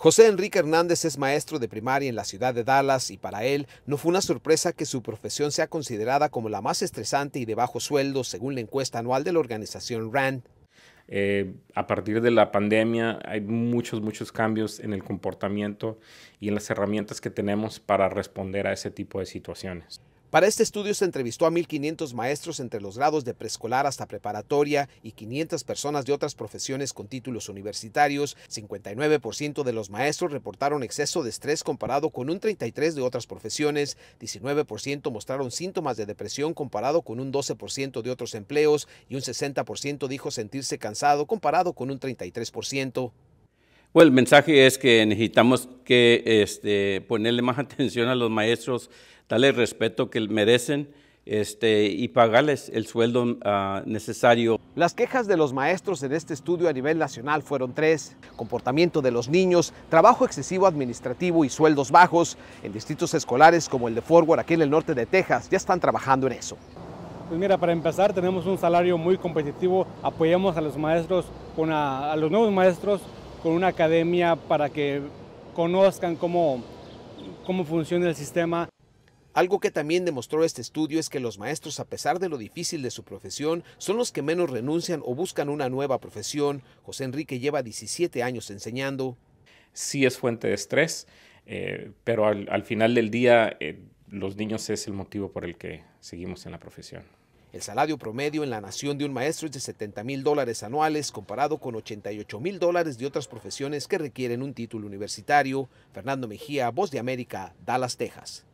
José Enrique Hernández es maestro de primaria en la ciudad de Dallas y para él no fue una sorpresa que su profesión sea considerada como la más estresante y de bajo sueldo según la encuesta anual de la organización RAND. Eh, a partir de la pandemia hay muchos, muchos cambios en el comportamiento y en las herramientas que tenemos para responder a ese tipo de situaciones. Para este estudio se entrevistó a 1.500 maestros entre los grados de preescolar hasta preparatoria y 500 personas de otras profesiones con títulos universitarios. 59% de los maestros reportaron exceso de estrés comparado con un 33% de otras profesiones. 19% mostraron síntomas de depresión comparado con un 12% de otros empleos y un 60% dijo sentirse cansado comparado con un 33% el mensaje es que necesitamos que este, ponerle más atención a los maestros, darles el respeto que merecen este, y pagarles el sueldo ah, necesario. Las quejas de los maestros en este estudio a nivel nacional fueron tres. Comportamiento de los niños, trabajo excesivo administrativo y sueldos bajos. En distritos escolares como el de Forward aquí en el norte de Texas ya están trabajando en eso. Pues mira, para empezar tenemos un salario muy competitivo, apoyamos a los maestros, a los nuevos maestros con una academia para que conozcan cómo, funciona el sistema. Algo que también demostró este estudio es que los maestros, a pesar de lo difícil de su profesión, son los que menos renuncian o buscan una nueva profesión. José Enrique lleva 17 años enseñando. Sí es fuente de estrés, eh, pero al, final del día eh, los niños es el motivo por el que seguimos en la profesión. El salario promedio en la nación de un maestro es de 70 mil dólares anuales, comparado con 88 mil dólares de otras profesiones que requieren un título universitario. Fernando Mejía, Voz de América, Dallas, Texas.